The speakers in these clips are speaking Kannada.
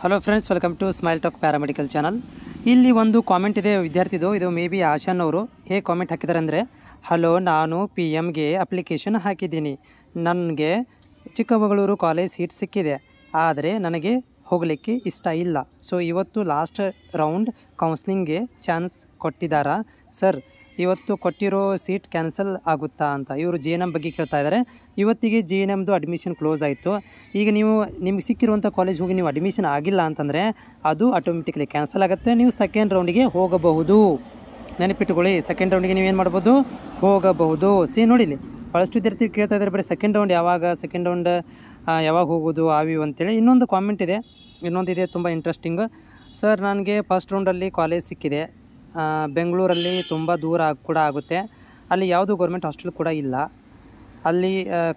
hello friends welcome to smile talk paramedical channel ಇಲ್ಲಿ ಒಂದು ಕಾಮೆಂಟ್ ಇದೆ ವಿದ್ಯಾರ್ಥಿದು ಇದು ಮೇ ಬಿ ಆಶಾನ್ ಅವರು ಹೇಗೆ ಕಾಮೆಂಟ್ ಹಾಕಿದ್ದಾರೆ ಅಂದರೆ ಹಲೋ ನಾನು ಪಿ ಎಮ್ಗೆ ಅಪ್ಲಿಕೇಶನ್ ಹಾಕಿದ್ದೀನಿ ನನಗೆ ಚಿಕ್ಕಮಗಳೂರು ಕಾಲೇಜ್ ಸೀಟ್ ಸಿಕ್ಕಿದೆ ಆದರೆ ನನಗೆ ಹೋಗಲಿಕ್ಕೆ ಇಷ್ಟ ಇಲ್ಲ ಸೊ ಇವತ್ತು ಲಾಸ್ಟ್ ರೌಂಡ್ ಕೌನ್ಸ್ಲಿಂಗ್ಗೆ ಚಾನ್ಸ್ ಕೊಟ್ಟಿದ್ದಾರಾ ಸರ್ ಇವತ್ತು ಕೊಟ್ಟಿರೋ ಸೀಟ್ ಕ್ಯಾನ್ಸಲ್ ಆಗುತ್ತಾ ಅಂತ ಇವರು ಜಿ ಎನ್ ಎಮ್ ಬಗ್ಗೆ ಕೇಳ್ತಾ ಇದ್ದಾರೆ ಇವತ್ತಿಗೆ ಜೆ ಎನ್ ಎಮ್ದು ಅಡ್ಮಿಷನ್ ಕ್ಲೋಸ್ ಆಯಿತು ಈಗ ನೀವು ನಿಮ್ಗೆ ಸಿಕ್ಕಿರುವಂಥ ಕಾಲೇಜ್ ಹೋಗಿ ನೀವು ಅಡ್ಮಿಷನ್ ಆಗಿಲ್ಲ ಅಂತಂದರೆ ಅದು ಆಟೋಮೆಟಿಕ್ಲಿ ಕ್ಯಾನ್ಸಲ್ ಆಗುತ್ತೆ ನೀವು ಸೆಕೆಂಡ್ ರೌಂಡಿಗೆ ಹೋಗಬಹುದು ನೆನಪಿಟ್ಟುಕೊಳ್ಳಿ ಸೆಕೆಂಡ್ ರೌಂಡಿಗೆ ಏನು ಮಾಡ್ಬೋದು ಹೋಗಬಹುದು ಸಿ ನೋಡಿಲಿ ಭಾಳಷ್ಟು ವಿದ್ಯಾರ್ಥಿ ಕೇಳ್ತಾ ಇದ್ದಾರೆ ಬರೀ ಸೆಕೆಂಡ್ ರೌಂಡ್ ಯಾವಾಗ ಸೆಕೆಂಡ್ ರೌಂಡ್ ಯಾವಾಗ ಹೋಗೋದು ಆವಿವು ಅಂತೇಳಿ ಇನ್ನೊಂದು ಕಾಮೆಂಟ್ ಇದೆ ಇನ್ನೊಂದು ಇದೆ ತುಂಬ ಇಂಟ್ರೆಸ್ಟಿಂಗು ಸರ್ ನನಗೆ ಫಸ್ಟ್ ರೌಂಡಲ್ಲಿ ಕಾಲೇಜ್ ಸಿಕ್ಕಿದೆ ಬೆಂಗಳೂರಲ್ಲಿ ತುಂಬ ದೂರ ಕೂಡ ಆಗುತ್ತೆ ಅಲ್ಲಿ ಯಾವುದು ಗೌರ್ಮೆಂಟ್ ಹಾಸ್ಟೆಲ್ ಕೂಡ ಇಲ್ಲ ಅಲ್ಲಿ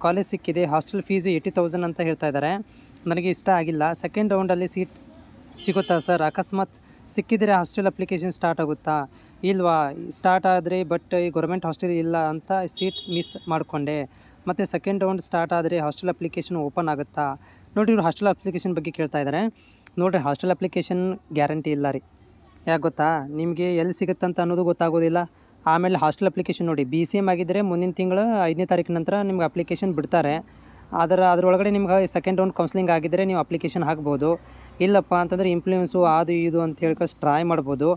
ಕಾಲೇಜ್ ಸಿಕ್ಕಿದೆ ಹಾಸ್ಟೆಲ್ ಫೀಸು ಏಯ್ಟಿ ತೌಸಂಡ್ ಅಂತ ಹೇಳ್ತಾ ಇದ್ದಾರೆ ನನಗೆ ಇಷ್ಟ ಆಗಿಲ್ಲ ಸೆಕೆಂಡ್ ರೌಂಡಲ್ಲಿ ಸೀಟ್ ಸಿಗುತ್ತಾ ಸರ್ ಅಕಸ್ಮಾತ್ ಸಿಕ್ಕಿದರೆ ಹಾಸ್ಟೆಲ್ ಅಪ್ಲಿಕೇಶನ್ ಸ್ಟಾರ್ಟ್ ಆಗುತ್ತಾ ಇಲ್ವಾ ಸ್ಟಾರ್ಟ್ ಆದರೆ ಬಟ್ ಈ ಗೌರ್ಮೆಂಟ್ ಹಾಸ್ಟೆಲ್ ಇಲ್ಲ ಅಂತ ಸೀಟ್ಸ್ ಮಿಸ್ ಮಾಡಿಕೊಂಡೆ ಮತ್ತು ಸೆಕೆಂಡ್ ರೌಂಡ್ ಸ್ಟಾರ್ಟ್ ಆದರೆ ಹಾಸ್ಟೆಲ್ ಅಪ್ಲಿಕೇಶನ್ ಓಪನ್ ಆಗುತ್ತಾ ನೋಡಿ ಇವರು ಹಾಸ್ಟೆಲ್ ಅಪ್ಲಿಕೇಶನ್ ಬಗ್ಗೆ ಕೇಳ್ತಾ ಇದ್ದಾರೆ ನೋಡಿರಿ ಹಾಸ್ಟೆಲ್ ಅಪ್ಲಿಕೇಶನ್ ಗ್ಯಾರಂಟಿ ಇಲ್ಲ ರೀ ಯಾಕೆ ಗೊತ್ತಾ ನಿಮಗೆ ಎಲ್ಲಿ ಸಿಗುತ್ತಂತ ಅನ್ನೋದು ಗೊತ್ತಾಗೋದಿಲ್ಲ ಆಮೇಲೆ ಹಾಸ್ಟೆಲ್ ಅಪ್ಲಿಕೇಶನ್ ನೋಡಿ ಬಿ ಸಿ ಎಮ್ ಆಗಿದ್ದರೆ ಮುಂದಿನ ತಿಂಗಳು ಐದನೇ ತಾರೀಕು ನಂತರ ನಿಮ್ಗೆ ಅಪ್ಲಿಕೇಶನ್ ಬಿಡ್ತಾರೆ ಆದರೆ ಅದರೊಳಗಡೆ ನಿಮ್ಗೆ ಸೆಕೆಂಡ್ ರೌಂಡ್ ಕೌನ್ಸಿಲಿಂಗ್ ಆಗಿದ್ದರೆ ನೀವು ಅಪ್ಲಿಕೇಶನ್ ಹಾಕ್ಬೋದು ಇಲ್ಲಪ್ಪ ಅಂತಂದರೆ ಇಂಪ್ಲೂಯೆನ್ಸು ಅದು ಇದು ಅಂತ ಹೇಳ್ಕೊಸ್ ಟ್ರೈ ಮಾಡ್ಬೋದು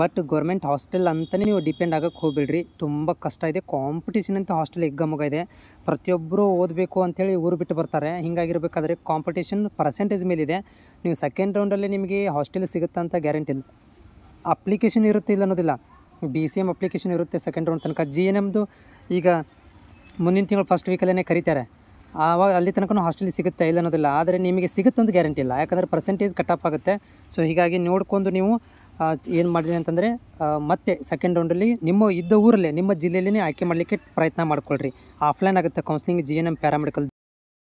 ಬಟ್ ಗೌರ್ಮೆಂಟ್ ಹಾಸ್ಟೆಲ್ ಅಂತಲೇ ನೀವು ಡಿಪೆಂಡ್ ಆಗೋಕ್ಕೆ ಹೋಗ್ಬಿಡ್ರಿ ತುಂಬ ಕಷ್ಟ ಇದೆ ಕಾಂಪಿಟೇಷನ್ ಅಂತ ಹಾಸ್ಟೆಲ್ ಎಗ್ಗಮಗ ಇದೆ ಪ್ರತಿಯೊಬ್ಬರು ಓದಬೇಕು ಅಂಥೇಳಿ ಊರು ಬಿಟ್ಟು ಬರ್ತಾರೆ ಹೀಗಾಗಿರ್ಬೇಕಾದ್ರೆ ಕಾಂಪಿಟೇಷನ್ ಪರ್ಸೆಂಟೇಜ್ ಮೇಲಿದೆ ನೀವು ಸೆಕೆಂಡ್ ರೌಂಡಲ್ಲಿ ನಿಮಗೆ ಹಾಸ್ಟೆಲ್ ಸಿಗುತ್ತಂತ ಗ್ಯಾರಂಟಿ ಇಲ್ಲ ಅಪ್ಲಿಕೇಶನ್ ಇರುತ್ತೆ ಇಲ್ಲ ಅನ್ನೋದಿಲ್ಲ ಬಿ ಸಿ ಎಮ್ ಅಪ್ಲಿಕೇಶನ್ ಇರುತ್ತೆ ಸೆಕೆಂಡ್ ರೌಂಡ್ ತನಕ ಜಿ ಎನ್ ಎಮ್ದು ಈಗ ಮುಂದಿನ ತಿಂಗಳು ಫಸ್ಟ್ ವೀಕಲ್ಲೇ ಕರೀತಾರೆ ಆವಾಗ ಅಲ್ಲಿ ತನಕನೂ ಹಾಸ್ಟೆಲ್ ಸಿಗುತ್ತೆ ಇಲ್ಲ ಅನ್ನೋದಿಲ್ಲ ಆದರೆ ನಿಮಗೆ ಸಿಗುತ್ತೆ ಅಂತ ಗ್ಯಾರಂಟಿ ಇಲ್ಲ ಯಾಕಂದರೆ ಪರ್ಸೆಂಟೇಜ್ ಕಟ್ ಆಗುತ್ತೆ ಸೊ ಹೀಗಾಗಿ ನೋಡ್ಕೊಂಡು ನೀವು ಏನು ಮಾಡಿರಿ ಅಂತಂದರೆ ಮತ್ತೆ ಸೆಕೆಂಡ್ ರೌಂಡಲ್ಲಿ ನಿಮ್ಮ ಇದ್ದ ಊರಲ್ಲೇ ನಿಮ್ಮ ಜಿಲ್ಲೆಯಲ್ಲೇ ಆಯ್ಕೆ ಮಾಡಲಿಕ್ಕೆ ಪ್ರಯತ್ನ ಮಾಡ್ಕೊಳ್ರಿ ಆಫ್ಲೈನ್ ಆಗುತ್ತೆ counselling G N M paramedical